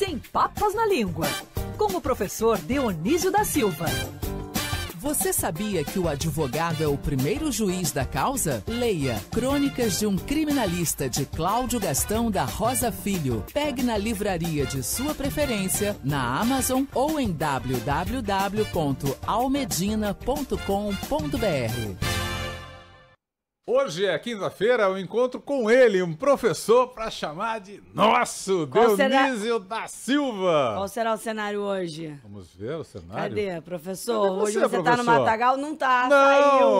Sem Papas na Língua, com o professor Dionísio da Silva. Você sabia que o advogado é o primeiro juiz da causa? Leia Crônicas de um Criminalista de Cláudio Gastão da Rosa Filho. Pegue na livraria de sua preferência, na Amazon ou em www.almedina.com.br. Hoje é quinta-feira, eu encontro com ele, um professor para chamar de nosso, Qual Dionísio será... da Silva. Qual será o cenário hoje? Vamos ver o cenário. Cadê, professor? Cadê você, hoje você está no matagal? Não está. Não,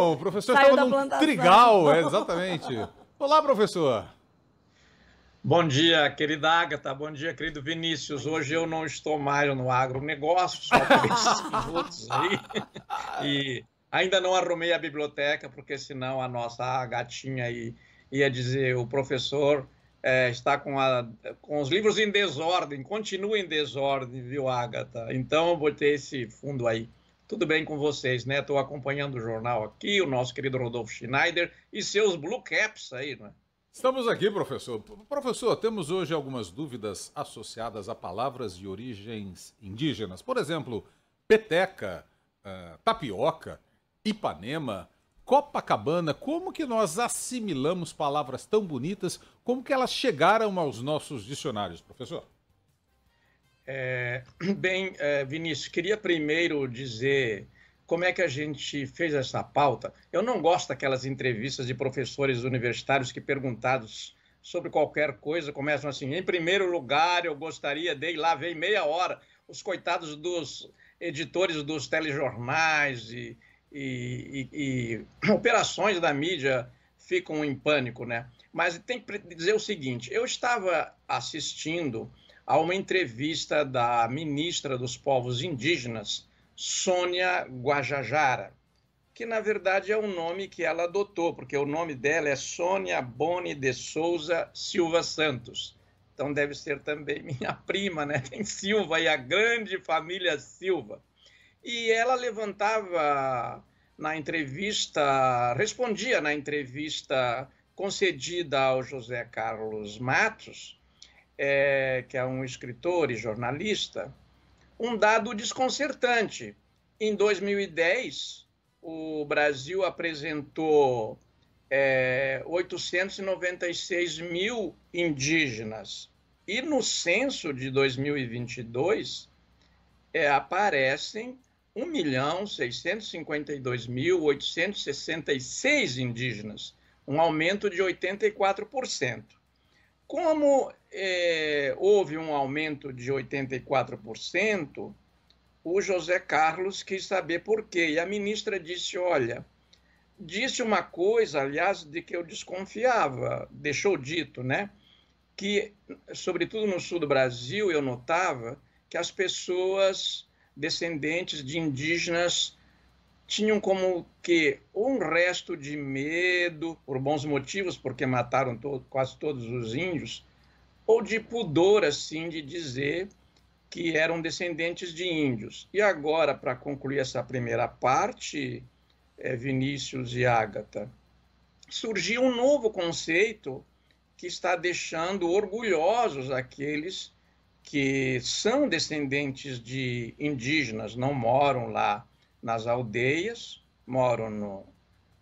saiu, o professor saiu estava plantação. trigal, é, exatamente. Olá, professor. Bom dia, querida Agatha. Bom dia, querido Vinícius. Hoje eu não estou mais no agronegócio, só com esses aí. E Ainda não arrumei a biblioteca, porque senão a nossa gatinha ia dizer: o professor é, está com, a, com, os livros em desordem, continua em desordem, viu, Agatha? Então, eu botei esse fundo aí. Tudo bem com vocês, né? Estou acompanhando o jornal aqui, o nosso querido Rodolfo Schneider e seus Blue Caps aí, né? Estamos aqui, professor. Professor, temos hoje algumas dúvidas associadas a palavras de origens indígenas. Por exemplo, peteca, uh, tapioca. Ipanema, Copacabana, como que nós assimilamos palavras tão bonitas, como que elas chegaram aos nossos dicionários, professor? É, bem, é, Vinícius, queria primeiro dizer como é que a gente fez essa pauta. Eu não gosto daquelas entrevistas de professores universitários que, perguntados sobre qualquer coisa, começam assim: em primeiro lugar, eu gostaria de ir lá, vem meia hora. Os coitados dos editores dos telejornais e e, e, e operações da mídia ficam em pânico, né? Mas tem que dizer o seguinte: eu estava assistindo a uma entrevista da ministra dos Povos Indígenas, Sônia Guajajara, que na verdade é um nome que ela adotou, porque o nome dela é Sônia Boni de Souza Silva Santos. Então deve ser também minha prima, né? Tem Silva e a grande família Silva. E ela levantava na entrevista, respondia na entrevista concedida ao José Carlos Matos, é, que é um escritor e jornalista, um dado desconcertante. Em 2010, o Brasil apresentou é, 896 mil indígenas. E no censo de 2022, é, aparecem 1.652.866 milhão mil indígenas, um aumento de 84%. Como é, houve um aumento de 84%, o José Carlos quis saber por quê. E a ministra disse: olha, disse uma coisa, aliás, de que eu desconfiava, deixou dito, né? Que, sobretudo no sul do Brasil, eu notava que as pessoas descendentes de indígenas tinham como que um resto de medo, por bons motivos, porque mataram quase todos os índios, ou de pudor, assim, de dizer que eram descendentes de índios. E agora, para concluir essa primeira parte, é, Vinícius e Ágata, surgiu um novo conceito que está deixando orgulhosos aqueles que são descendentes de indígenas, não moram lá nas aldeias, moram no,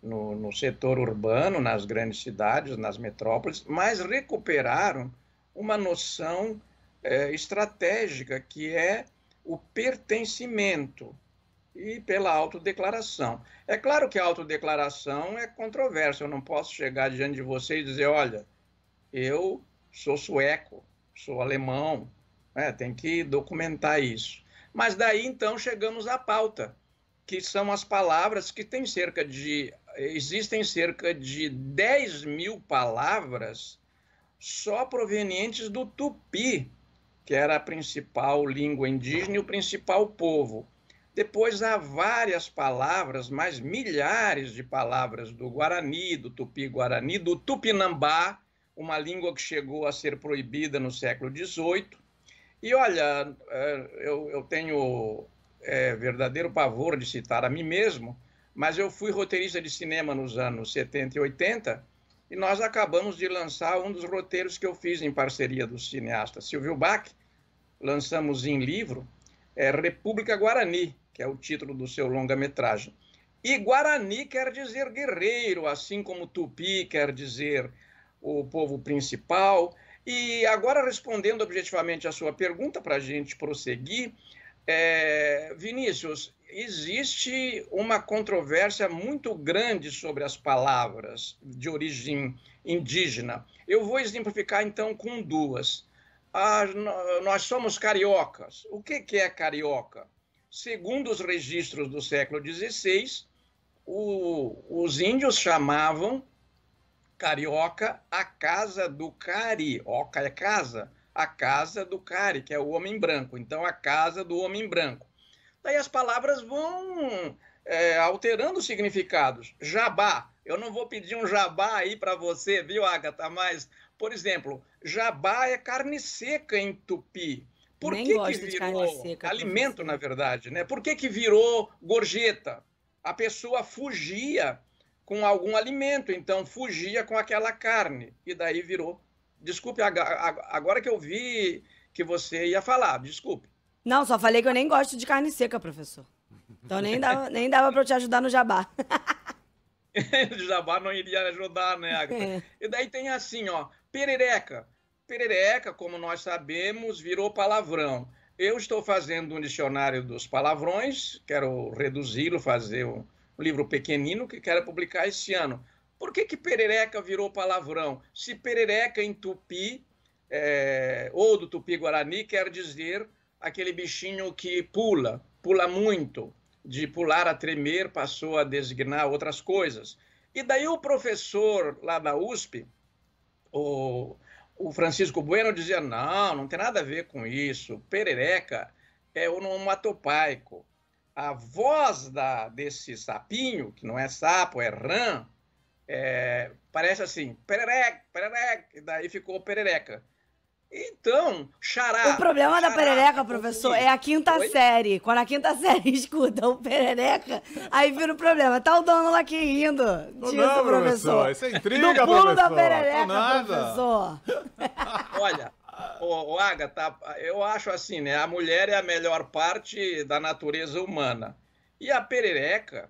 no, no, setor urbano, nas grandes cidades, nas metrópoles, mas recuperaram uma noção é, estratégica que é o pertencimento e pela autodeclaração. É claro que a autodeclaração é controversa, eu não posso chegar diante de vocês e dizer: olha, eu sou sueco, sou alemão, né? tem que documentar isso. Mas daí então chegamos à pauta, que são as palavras que tem cerca de. Existem cerca de 10 mil palavras só provenientes do tupi, que era a principal língua indígena e o principal povo. Depois há várias palavras, mais milhares de palavras do Guarani, do Tupi-Guarani, do Tupinambá, uma língua que chegou a ser proibida no século XVIII, e olha, é, eu, eu tenho é, verdadeiro pavor de citar a mim mesmo, mas eu fui roteirista de cinema nos anos 70 e 80 e nós acabamos de lançar um dos roteiros que eu fiz em parceria do cineasta Silvio Bach. Lançamos em livro é, República Guarani, que é o título do seu longa-metragem. E Guarani quer dizer guerreiro, assim como Tupi quer dizer o povo principal. E agora, respondendo objetivamente a sua pergunta, para a gente prosseguir, é, Vinícius, existe uma controvérsia muito grande sobre as palavras de origem indígena. Eu vou exemplificar então com duas. Ah, nós somos cariocas. O que, que é carioca? Segundo os registros do século XVI, o, os índios chamavam carioca, a casa do Oca é casa, a casa do cari, que é o homem branco. Então, a casa do homem branco. Daí as palavras vão é, alterando os significados. Jabá. Eu não vou pedir um jabá aí para você, viu, Agatha? Mas, por exemplo, jabá é carne seca em tupi. Por Nem que, que virou seca, alimento, na verdade, né? Por que, que virou gorjeta? A pessoa fugia com algum alimento, então fugia com aquela carne. E daí virou. Desculpe, agora que eu vi que você ia falar, desculpe. Não, só falei que eu nem gosto de carne seca, professor. Então nem dava, nem dava para eu te ajudar no jabá. o jabá não iria ajudar, né? É. E daí tem assim, ó, perereca. Perereca, como nós sabemos, virou palavrão. Eu estou fazendo um dicionário dos palavrões, quero reduzi-lo, fazer um, um livro pequenino que quero publicar este ano. Por que, que perereca virou palavrão? Se perereca em tupi, é, ou do tupi-guarani, quer dizer aquele bichinho que pula, pula muito. De pular a tremer, passou a designar outras coisas. E daí o professor lá da USP, o, o Francisco Bueno, dizia: não, não tem nada a ver com isso. Perereca é onomatopaico a voz da, desse sapinho, que não é sapo, é rã, é, parece assim, perereca, perereca, e daí ficou perereca. Então, xará. O problema xará, da perereca, professor, é a quinta Oi? série. Quando a quinta série escuta o perereca, aí vira o problema. Tá o dono lá aqui indo. disso, não, professor. professor. Isso é intriga, Do pulo professor. da perereca, professor. Olha, o, o Agatha, eu acho assim, né? A mulher é a melhor parte da natureza humana. E a perereca,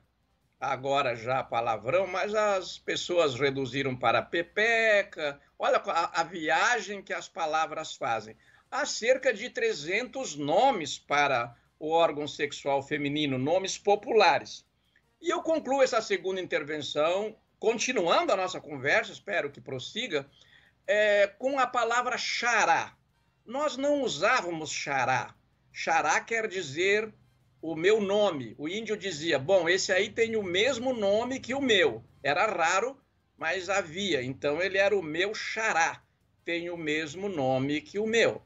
agora já palavrão, mas as pessoas reduziram para pepeca. Olha a, a viagem que as palavras fazem. Há cerca de 300 nomes para o órgão sexual feminino, nomes populares. E eu concluo essa segunda intervenção, continuando a nossa conversa, espero que prossiga, é, com a palavra xará nós não usávamos xará. Xará quer dizer o meu nome. O índio dizia: bom, esse aí tem o mesmo nome que o meu. Era raro, mas havia. Então ele era o meu xará, tem o mesmo nome que o meu.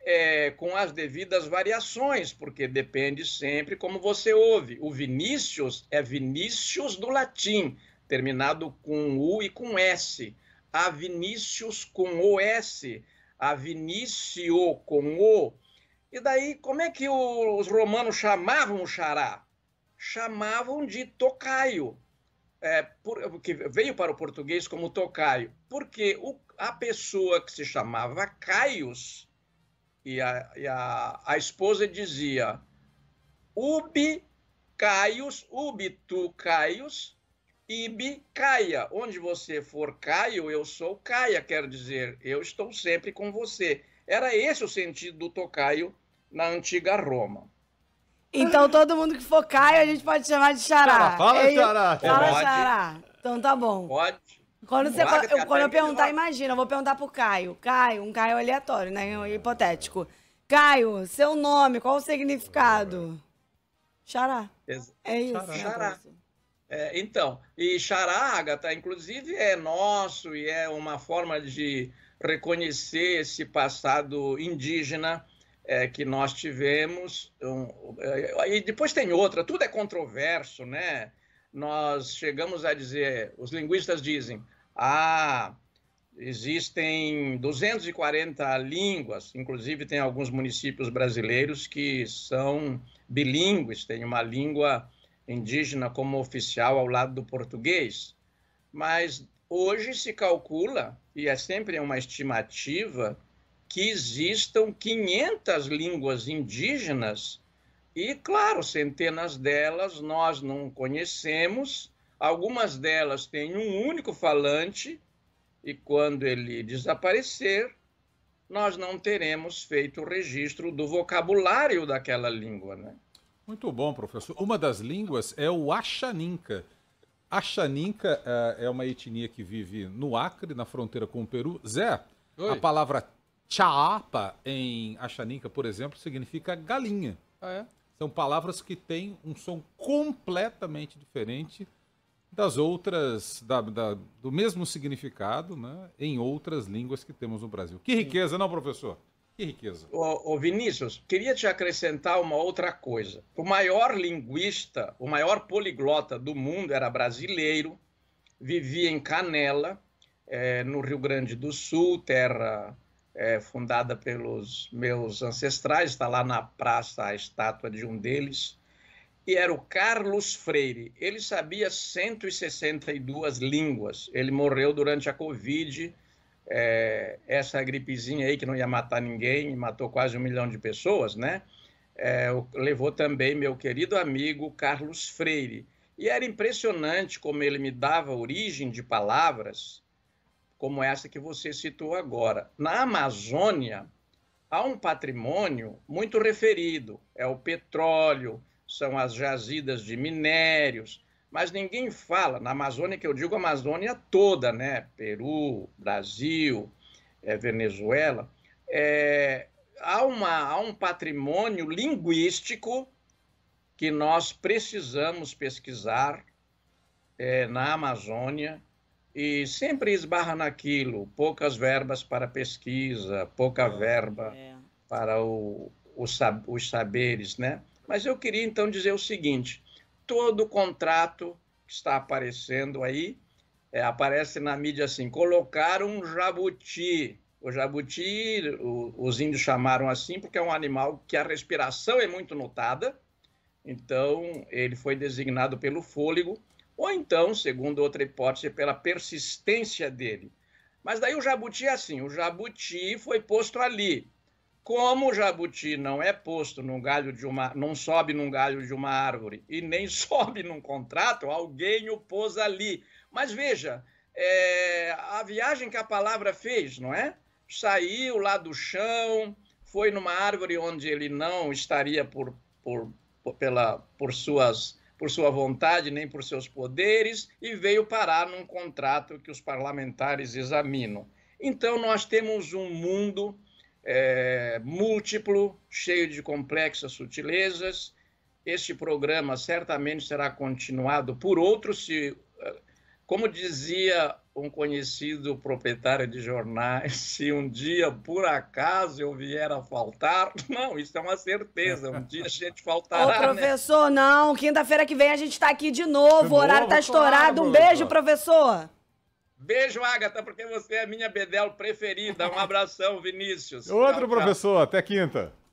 É, com as devidas variações, porque depende sempre como você ouve. O Vinícius é Vinícius do latim, terminado com U e com S. A Vinícius com OS a Vinicio com O. E daí, como é que os romanos chamavam o xará? Chamavam de tocaio, é, por, que veio para o português como tocaio, porque o, a pessoa que se chamava Caius e a, e a, a esposa dizia ubi Caius, ubi tu Caius, Ibi Caia. Onde você for Caio, eu sou Caia, quer dizer, eu estou sempre com você. Era esse o sentido do tocaio na antiga Roma. Então todo mundo que for Caio, a gente pode chamar de Xará. Fala, é Xará. Fala, Xará. Então tá bom. Pode. Quando, você, eu, quando eu perguntar, imagina, eu vou perguntar pro Caio. Caio, um Caio aleatório, né? Um hipotético. Caio, seu nome, qual o significado? Xará. É isso. Xará. Né? É, então, e Xará, Agatha, inclusive, é nosso e é uma forma de reconhecer esse passado indígena é, que nós tivemos. Um, é, e depois tem outra, tudo é controverso, né? Nós chegamos a dizer, os linguistas dizem, ah, existem 240 línguas, inclusive tem alguns municípios brasileiros que são bilíngues, tem uma língua indígena como oficial ao lado do português, mas hoje se calcula, e é sempre uma estimativa, que existam 500 línguas indígenas e, claro, centenas delas nós não conhecemos, algumas delas têm um único falante e quando ele desaparecer, nós não teremos feito o registro do vocabulário daquela língua, né? Muito bom, professor. Uma das línguas é o Achaninca. Achaninca uh, é, é uma etnia que vive no Acre, na fronteira com o Peru. Zé, Oi. a palavra chapa em Achaninca, por exemplo, significa galinha. Ah, é? São palavras que têm um som completamente diferente das outras, da, da, do mesmo significado, né, em outras línguas que temos no Brasil. Que riqueza, não, professor? Que riqueza. Ô, Vinícius, queria te acrescentar uma outra coisa. O maior linguista, o maior poliglota do mundo era brasileiro, vivia em Canela, é, no Rio Grande do Sul, terra é, fundada pelos meus ancestrais, está lá na praça a estátua de um deles, e era o Carlos Freire. Ele sabia 162 línguas. Ele morreu durante a Covid é, essa gripezinha aí que não ia matar ninguém, matou quase um milhão de pessoas, né? É, levou também meu querido amigo Carlos Freire. E era impressionante como ele me dava origem de palavras como essa que você citou agora. Na Amazônia, há um patrimônio muito referido: é o petróleo, são as jazidas de minérios, mas ninguém fala. Na Amazônia, que eu digo Amazônia toda, né? Peru, Brasil, é, Venezuela, é, há, uma, há um patrimônio linguístico que nós precisamos pesquisar é, na Amazônia e sempre esbarra naquilo: poucas verbas para pesquisa, pouca é, verba é. para o, o, os saberes, né? Mas eu queria então dizer o seguinte todo contrato que está aparecendo aí é, aparece na mídia assim: colocar um jabuti. O jabuti, o, os índios chamaram assim porque é um animal que a respiração é muito notada, então ele foi designado pelo fôlego, ou então, segundo outra hipótese, pela persistência dele. Mas daí o jabuti é assim: o jabuti foi posto ali, como o jabuti não é posto num galho de uma, não sobe num galho de uma árvore e nem sobe num contrato, alguém o pôs ali. Mas veja, é, a viagem que a palavra fez, não é? Saiu lá do chão, foi numa árvore onde ele não estaria por, por, por, pela, por, suas, por sua vontade nem por seus poderes e veio parar num contrato que os parlamentares examinam. Então, nós temos um mundo é, múltiplo, cheio de complexas sutilezas. Este programa certamente será continuado por outros, se, eh, como dizia um conhecido proprietário de jornais, se um dia por acaso eu vier a faltar, não, isso é uma certeza, um dia a gente faltará. Ô, né? professor, né? não, quinta-feira que vem a gente está aqui de novo, de o horário está estourado. Claro, um beijo, professor. Beijo, Agatha, porque você é a minha Bedel preferida. Um abração, Vinícius. Outro tchau, professor, tchau. até quinta.